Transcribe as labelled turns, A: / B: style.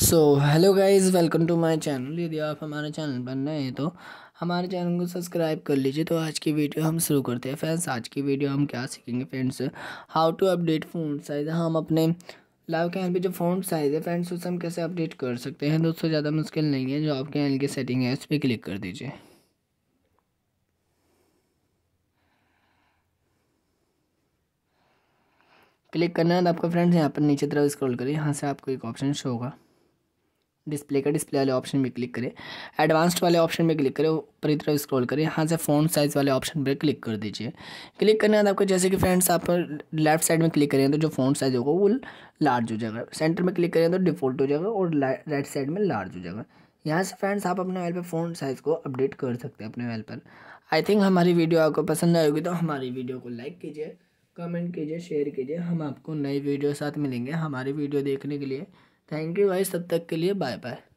A: so hello guys welcome to my channel यदि आप हमारे चैनल पर नए हैं तो हमारे चैनल को सब्सक्राइब कर लीजिए तो आज की वीडियो हम शुरू करते हैं फ्रेंड्स आज की वीडियो हम क्या सीखेंगे friends how to update phone size हम अपने लाइव के यहाँ पे जो फ़ोन साइज़ है फ्रेंड्स उसे हम कैसे अपडेट कर सकते हैं दोस्तों ज़्यादा मुश्किल नहीं है जो आपके यहाँ की सेटिंग है उस पर क्लिक कर दीजिए क्लिक करना है तो आपका फ्रेंड्स यहाँ पर नीचे तरफ स्क्रॉल करें यहाँ से आपको एक ऑप्शन शो होगा डिस्प्ले का डिस्प्ले वाले ऑप्शन में क्लिक करें एडवांस्ड वाले ऑप्शन में क्लिक करें ऊपर की तरफ स्क्रॉल करें यहाँ से फ़ोन साइज़ वाले ऑप्शन पर क्लिक कर दीजिए क्लिक करने के बाद आपको जैसे कि फ्रेंड्स आप लेफ्ट साइड में क्लिक करें तो जो फ़ोन साइज़ होगा वो लार्ज हो जाएगा सेंटर में क्लिक करें तो डिफ़ॉल्ट हो जाएगा और राइट साइड में लार्ज हो जाएगा यहाँ से फ्रेंड्स आप अपने मोबाइल पर फोन साइज़ को अपडेट कर सकते हैं अपने मोबाइल पर आई थिंक हमारी वीडियो आपको पसंद आएगी तो हमारी वीडियो को लाइक कीजिए कमेंट कीजिए शेयर कीजिए हम आपको नई वीडियो साथ मिलेंगे हमारी वीडियो देखने के लिए थैंक यू गाइस तब तक के लिए बाय बाय